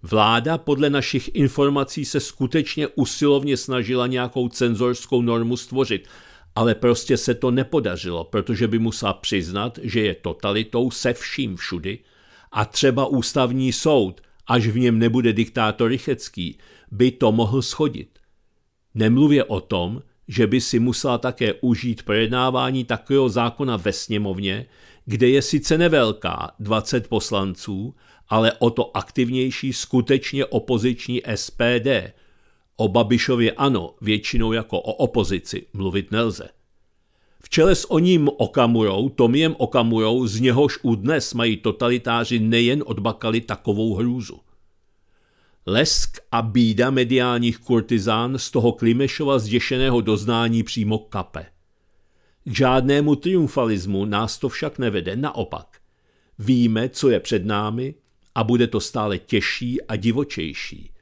Vláda podle našich informací se skutečně usilovně snažila nějakou cenzorskou normu stvořit, ale prostě se to nepodařilo, protože by musela přiznat, že je totalitou se vším všudy – a třeba ústavní soud, až v něm nebude diktátor Rychecký, by to mohl schodit. Nemluvě o tom, že by si musela také užít projednávání takového zákona ve sněmovně, kde je sice nevelká 20 poslanců, ale o to aktivnější skutečně opoziční SPD. O Babišově ano, většinou jako o opozici mluvit nelze. V čele s oním Okamurou, Tomiem Okamurou, z něhož u dnes mají totalitáři nejen odbakali takovou hrůzu. Lesk a bída mediálních kurtizán z toho Klimešova zděšeného doznání přímo kape. K žádnému triumfalismu nás to však nevede, naopak. Víme, co je před námi a bude to stále těžší a divočejší.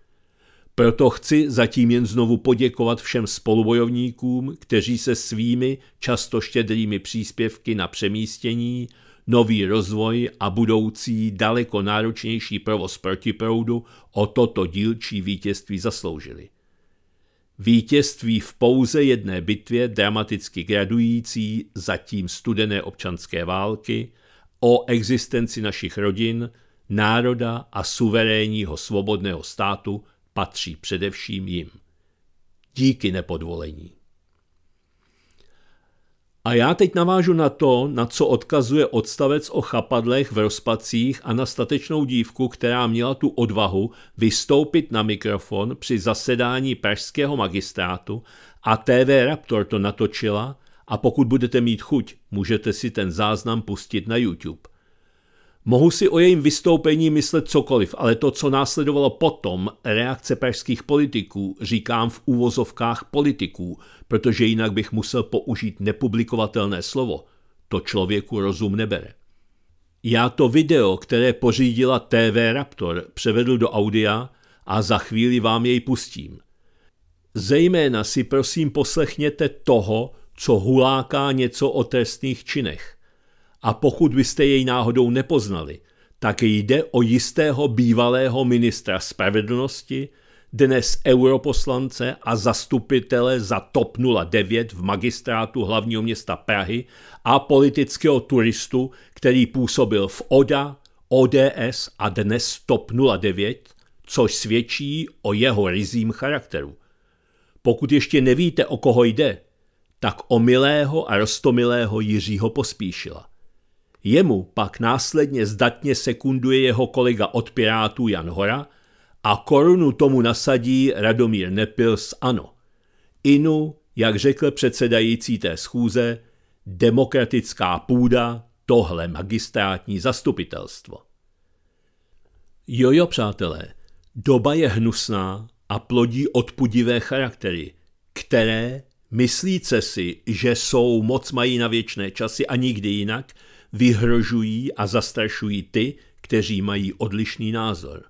Proto chci zatím jen znovu poděkovat všem spolubojovníkům, kteří se svými často štědrými příspěvky na přemístění, nový rozvoj a budoucí daleko náročnější provoz proudu o toto dílčí vítězství zasloužili. Vítězství v pouze jedné bitvě dramaticky gradující zatím studené občanské války, o existenci našich rodin, národa a suverénního svobodného státu patří především jim. Díky nepodvolení. A já teď navážu na to, na co odkazuje odstavec o chapadlech v rozpacích a na statečnou dívku, která měla tu odvahu vystoupit na mikrofon při zasedání pražského magistrátu a TV Raptor to natočila a pokud budete mít chuť, můžete si ten záznam pustit na YouTube. Mohu si o jejím vystoupení myslet cokoliv, ale to, co následovalo potom, reakce pražských politiků, říkám v úvozovkách politiků, protože jinak bych musel použít nepublikovatelné slovo. To člověku rozum nebere. Já to video, které pořídila TV Raptor, převedl do audia a za chvíli vám jej pustím. Zejména si prosím poslechněte toho, co huláká něco o trestných činech a pokud byste jej náhodou nepoznali, tak jde o jistého bývalého ministra spravedlnosti, dnes europoslance a zastupitele za TOP 09 v magistrátu hlavního města Prahy a politického turistu, který působil v ODA, ODS a dnes TOP 09, což svědčí o jeho rizím charakteru. Pokud ještě nevíte, o koho jde, tak o milého a rostomilého Jiřího Pospíšila. Jemu pak následně zdatně sekunduje jeho kolega od Pirátů Jan Hora a korunu tomu nasadí Radomír Nepil z ANO. Inu, jak řekl předsedající té schůze, demokratická půda, tohle magistrátní zastupitelstvo. Jojo, přátelé, doba je hnusná a plodí odpudivé charaktery, které, myslíce si, že jsou moc mají na věčné časy a nikdy jinak – vyhrožují a zastrašují ty, kteří mají odlišný názor.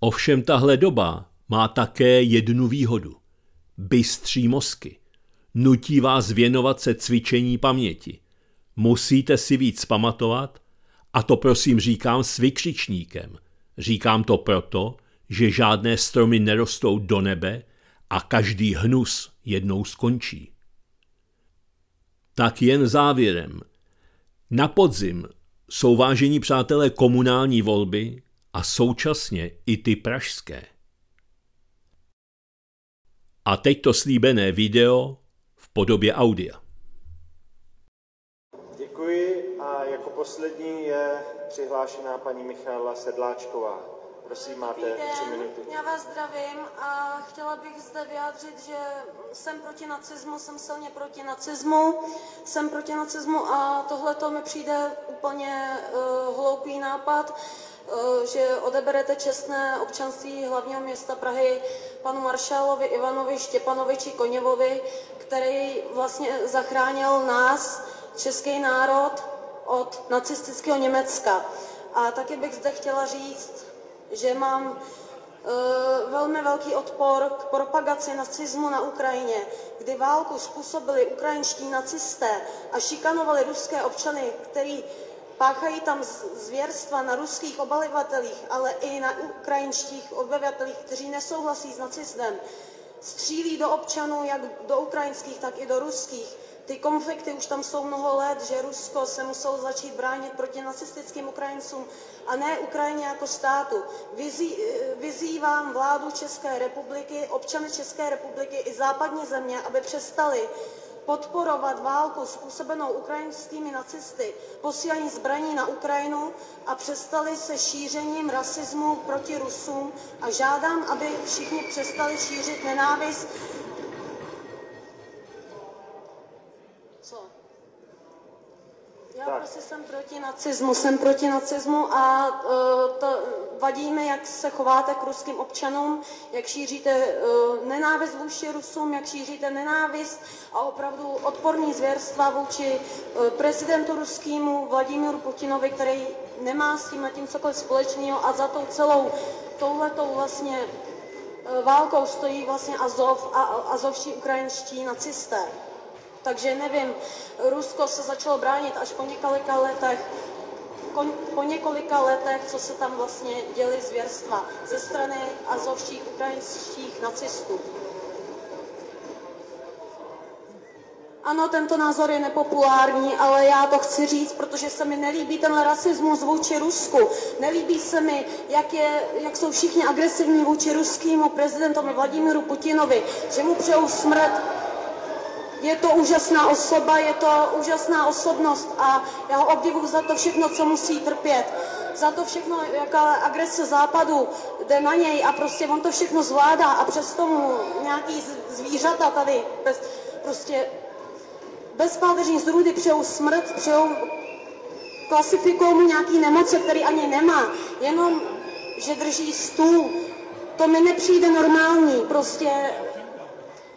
Ovšem tahle doba má také jednu výhodu. Bystří mozky. Nutí vás věnovat se cvičení paměti. Musíte si víc pamatovat a to prosím říkám s vykřičníkem. Říkám to proto, že žádné stromy nerostou do nebe a každý hnus jednou skončí. Tak jen závěrem. Na podzim jsou vážení přátelé komunální volby a současně i ty pražské. A teď to slíbené video v podobě audia. Děkuji a jako poslední je přihlášená paní Michála Sedláčková. Prosím, máte tři minuty. Já vás zdravím a chtěla bych zde vyjádřit, že jsem proti nacismu, jsem silně proti nacismu, jsem proti nacismu a tohle to mi přijde úplně uh, hloupý nápad, uh, že odeberete čestné občanství hlavního města Prahy panu maršálovi Ivanovi Štěpanoviči Koněvovi, který vlastně zachránil nás, český národ, od nacistického Německa. A taky bych zde chtěla říct, že mám e, velmi velký odpor k propagaci nacismu na Ukrajině, kdy válku způsobili ukrajinští nacisté a šikanovali ruské občany, který páchají tam zvěrstva na ruských obalivatelích, ale i na ukrajinských obyvatelích, kteří nesouhlasí s nacistem, Střílí do občanů, jak do ukrajinských, tak i do ruských ty konflikty už tam jsou mnoho let, že Rusko se muselo začít bránit proti nacistickým Ukrajincům a ne Ukrajině jako státu. Vyzí, vyzývám vládu České republiky, občany České republiky i západní země, aby přestali podporovat válku způsobenou ukrajinskými nacisty, posílání zbraní na Ukrajinu a přestali se šířením rasismu proti Rusům a žádám, aby všichni přestali šířit nenávist Já tak. prostě jsem proti nacismu, jsem proti nacismu a uh, to, vadí mi, jak se chováte k ruským občanům, jak šíříte uh, nenávist vůči Rusům, jak šíříte nenávist a opravdu odporní zvěrstva vůči uh, prezidentu ruskému Vladimíru Putinovi, který nemá s tím a tím cokoliv společného a za tou celou touhletou vlastně uh, válkou stojí vlastně Azov a, a azovští ukrajinští nacisté. Takže nevím, Rusko se začalo bránit až po několika letech, po několika letech, co se tam vlastně děli zvěrstva ze strany azovských ukrajinských nacistů. Ano, tento názor je nepopulární, ale já to chci říct, protože se mi nelíbí ten rasismus vůči Rusku. Nelíbí se mi, jak, je, jak jsou všichni agresivní vůči ruskému prezidentovi Vladimíru Putinovi, že mu přejou smrt, je to úžasná osoba, je to úžasná osobnost a já ho obdivuju za to všechno, co musí trpět. Za to všechno, jaká agrese západu jde na něj a prostě on to všechno zvládá a přes tomu nějaký zvířata tady bez, prostě bezpáteřní zrůdy přejou smrt, přejou klasifikují mu nějaký nemoce, který ani nemá, jenom, že drží stůl. To mi nepřijde normální, prostě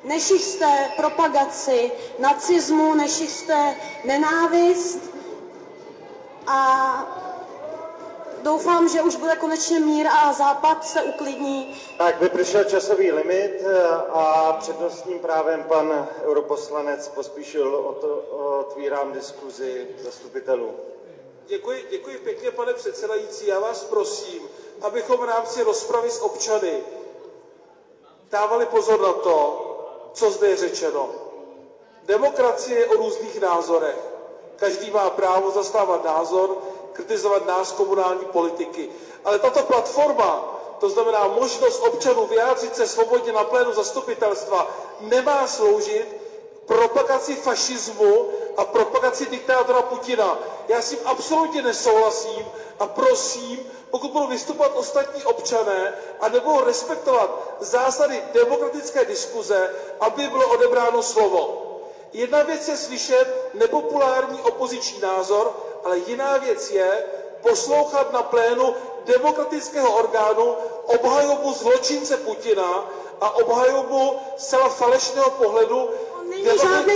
nešiřte propagaci nacismu, nešiřte nenávist a doufám, že už bude konečně mír a Západ se uklidní. Tak vypršel časový limit eh, a přednostním právem pan europoslanec pospíšil, o otvírám diskuzi zastupitelů. Děkuji, děkuji pěkně, pane předsedající. Já vás prosím, abychom v rámci rozpravy s občany dávali pozor na to, co zde je řečeno. Demokracie je o různých názorech. Každý má právo zastávat názor, kritizovat nás komunální politiky. Ale tato platforma, to znamená možnost občanů vyjádřit se svobodně na plénu zastupitelstva, nemá sloužit propagaci fašismu a propagaci diktátora Putina. Já s tím absolutně nesouhlasím a prosím, pokud budou vystupovat ostatní občané a nebudou respektovat zásady demokratické diskuze, aby bylo odebráno slovo. Jedna věc je slyšet nepopulární opoziční názor, ale jiná věc je poslouchat na plénu demokratického orgánu obhajobu zločince Putina a obhajobu zcela falešného pohledu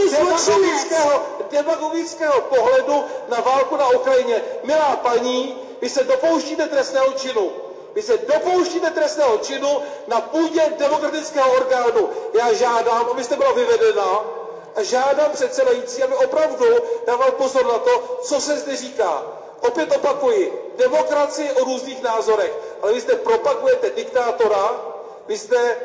demagogického, demagogického pohledu na válku na Ukrajině. Milá paní, vy se dopouštíte trestného činu. Vy se dopouštíte trestného činu na půdě demokratického orgánu. Já žádám, abyste byla vyvedena a žádám předsedající, aby opravdu dával pozor na to, co se zde říká. Opět opakuji, demokracie o různých názorech, ale vy zde propagujete diktátora, vy zde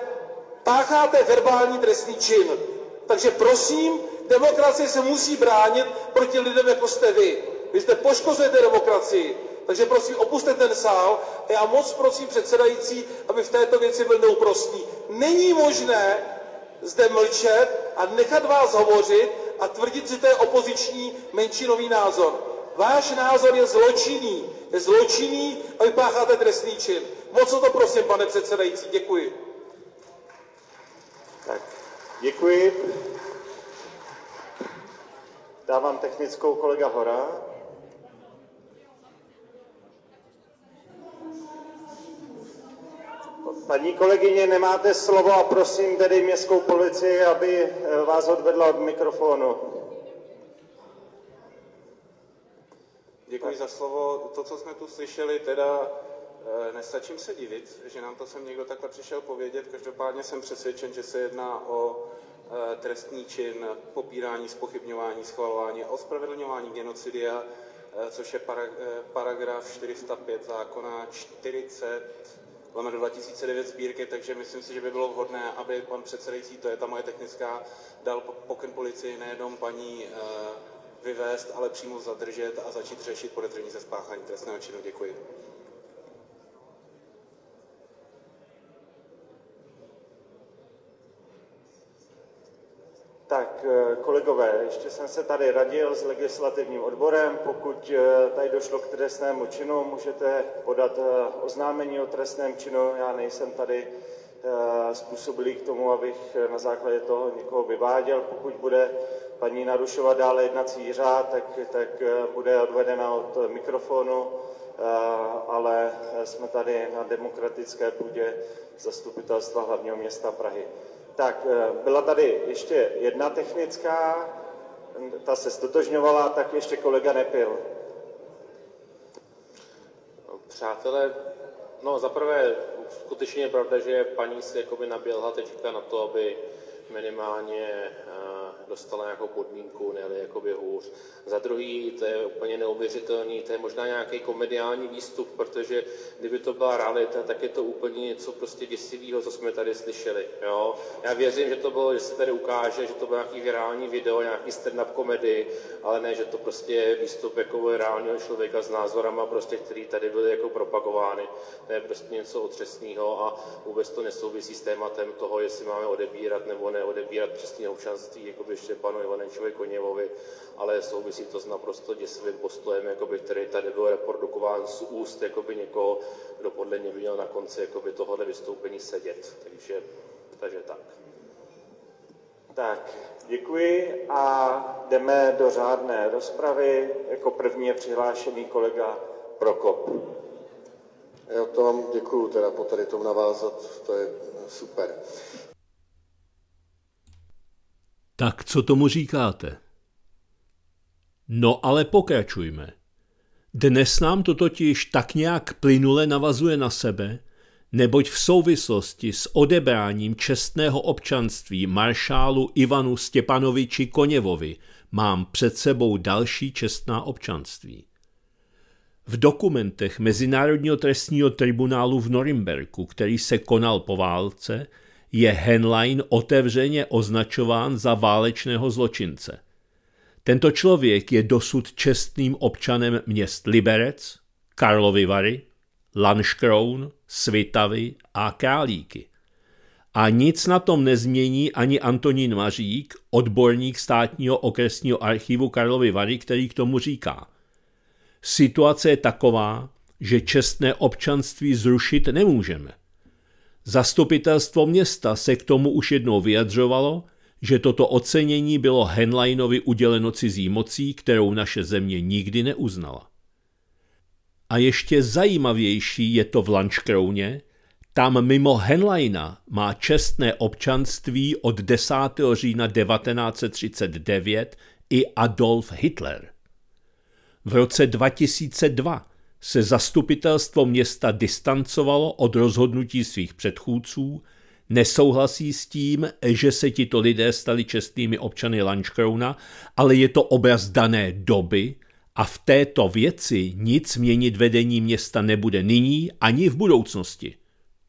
pácháte verbální trestný čin. Takže prosím, demokracie se musí bránit proti lidem, jako jste vy. Vy zde poškozujete demokracii. Takže prosím, opuste ten sál a já moc prosím předsedající, aby v této věci byl neuprostný. Není možné zde mlčet a nechat vás hovořit a tvrdit, že to je opoziční menšinový názor. Váš názor je zločinný. Je zločinný a vypácháte trestný čin. Moc o to prosím, pane předsedající. Děkuji. Tak, děkuji. Dávám technickou kolega Hora. Paní kolegyně, nemáte slovo a prosím tedy městskou policii, aby eh, vás odvedla od mikrofonu. Děkuji za slovo. To, co jsme tu slyšeli, teda eh, nestačím se divit, že nám to sem někdo takhle přišel povědět. Každopádně jsem přesvědčen, že se jedná o eh, trestný čin popírání, spochybňování, schvalování a ospravedlňování genocidia, což je paragraf 405 zákona 40 máme 2009 sbírky, takže myslím si, že by bylo vhodné, aby pan předsedající, to je ta moje technická, dal pokyn policii nejenom paní eh, vyvést, ale přímo zadržet a začít řešit podezření ze spáchání trestného činu. Děkuji. Eh, kolegové, ještě jsem se tady radil s legislativním odborem, pokud eh, tady došlo k trestnému činu, můžete podat eh, oznámení o trestném činu, já nejsem tady způsobilý k tomu, abych na základě toho někoho vyváděl. Pokud bude paní narušovat dále jednací řád, tak, tak bude odvedena od mikrofonu, ale jsme tady na demokratické půdě zastupitelstva hlavního města Prahy. Tak eh, byla tady ještě jedna technická, ta se stotožňovala, tak ještě kolega nepil. Přátelé, no zaprvé skutečně je pravda, že paní si jakoby naběhla teďka na to, aby minimálně eh, dostala jako podmínku, ne jako hůř. Za druhý, to je úplně neuvěřitelný, to je možná nějaký komediální výstup, protože kdyby to byla realita, tak je to úplně něco prostě děsivého, co jsme tady slyšeli. Jo? Já věřím, že to bylo, že se tady ukáže, že to bylo nějaký virální video, nějaký stand-up komedy, ale ne, že to prostě je výstup jako reálného člověka s názorama, prostě, který tady byly jako propagovány. To je prostě něco otřesného a vůbec to nesouvisí s tématem toho, jestli máme odebírat nebo neodebírat přesně občanství jako ještě panu Ivanečovi Koněvovi, ale souvisí to s naprosto děsivým postojem, jakoby, který tady byl reprodukován z úst jakoby někoho, kdo podle něj měl na konci jakoby, tohohle vystoupení sedět. Takže, takže tak. Tak, děkuji a jdeme do řádné rozpravy. Jako první je přihlášený kolega Prokop. Já to vám děkuju, teda po tady tom navázat, to je super. Tak co tomu říkáte? No ale pokračujme. Dnes nám to totiž tak nějak plynule navazuje na sebe, neboť v souvislosti s odebráním čestného občanství maršálu Ivanu Stepanoviči Koněvovi mám před sebou další čestná občanství. V dokumentech Mezinárodního trestního tribunálu v Norimberku, který se konal po válce, je Henlein otevřeně označován za válečného zločince. Tento člověk je dosud čestným občanem měst Liberec, Karlovy Vary, Lanškroun, Svitavy a Králíky. A nic na tom nezmění ani Antonín Mařík, odborník státního okresního archivu Karlovy Vary, který k tomu říká. Situace je taková, že čestné občanství zrušit nemůžeme. Zastupitelstvo města se k tomu už jednou vyjadřovalo, že toto ocenění bylo Henleinovi uděleno cizí mocí, kterou naše země nikdy neuznala. A ještě zajímavější je to v Lanškrouně, tam mimo Henleina má čestné občanství od 10. října 1939 i Adolf Hitler. V roce 2002 se zastupitelstvo města distancovalo od rozhodnutí svých předchůdců, nesouhlasí s tím, že se tito lidé stali čestnými občany Lanchkrouna, ale je to obraz dané doby a v této věci nic měnit vedení města nebude nyní ani v budoucnosti.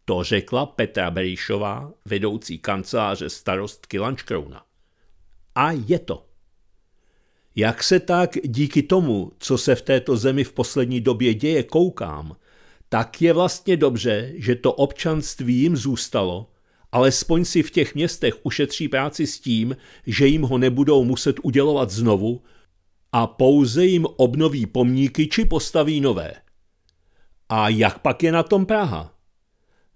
To řekla Petra Berišová, vedoucí kanceláře starostky Lanchkrouna. A je to. Jak se tak díky tomu, co se v této zemi v poslední době děje, koukám, tak je vlastně dobře, že to občanství jim zůstalo, alespoň si v těch městech ušetří práci s tím, že jim ho nebudou muset udělovat znovu a pouze jim obnoví pomníky či postaví nové. A jak pak je na tom Praha?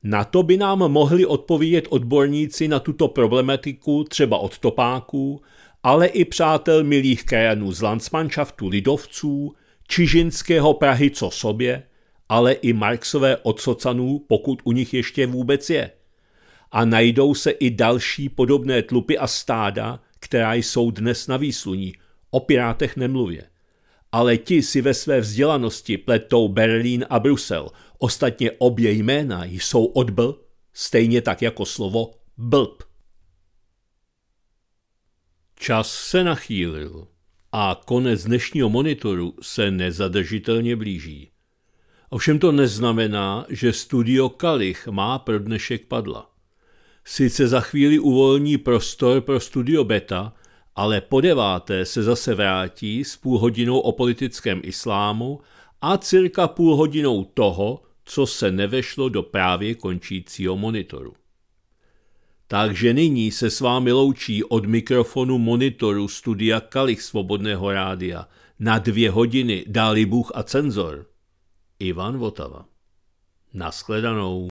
Na to by nám mohli odpovědět odborníci na tuto problematiku třeba od topáků, ale i přátel milých krajanů z Landsmannschaftu lidovců, čižinského Prahy co sobě, ale i Marxové odsocanů, pokud u nich ještě vůbec je. A najdou se i další podobné tlupy a stáda, která jsou dnes na výsluní, o pirátech nemluvě. Ale ti si ve své vzdělanosti pletou Berlín a Brusel, ostatně obě jména jsou odbl, stejně tak jako slovo blb. Čas se nachýlil a konec dnešního monitoru se nezadržitelně blíží. Ovšem to neznamená, že studio Kalich má pro dnešek padla. Sice za chvíli uvolní prostor pro studio Beta, ale po deváté se zase vrátí s půl hodinou o politickém islámu a cirka půl hodinou toho, co se nevešlo do právě končícího monitoru. Takže nyní se s vámi loučí od mikrofonu monitoru studia Kalich Svobodného rádia. Na dvě hodiny dáli Bůh a cenzor. Ivan Votava. Naschledanou.